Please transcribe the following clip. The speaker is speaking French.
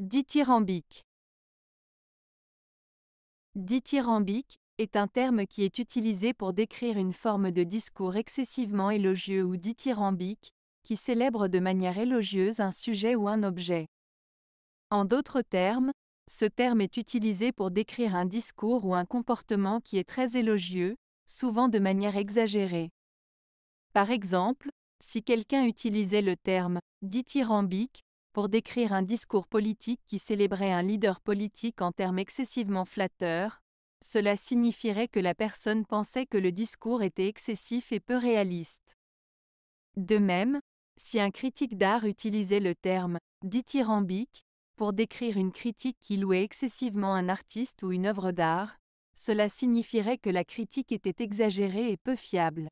Dithyrambique Dithyrambique est un terme qui est utilisé pour décrire une forme de discours excessivement élogieux ou dithyrambique, qui célèbre de manière élogieuse un sujet ou un objet. En d'autres termes, ce terme est utilisé pour décrire un discours ou un comportement qui est très élogieux, souvent de manière exagérée. Par exemple, si quelqu'un utilisait le terme dithyrambique pour décrire un discours politique qui célébrait un leader politique en termes excessivement flatteurs, cela signifierait que la personne pensait que le discours était excessif et peu réaliste. De même, si un critique d'art utilisait le terme dithyrambique pour décrire une critique qui louait excessivement un artiste ou une œuvre d'art, cela signifierait que la critique était exagérée et peu fiable.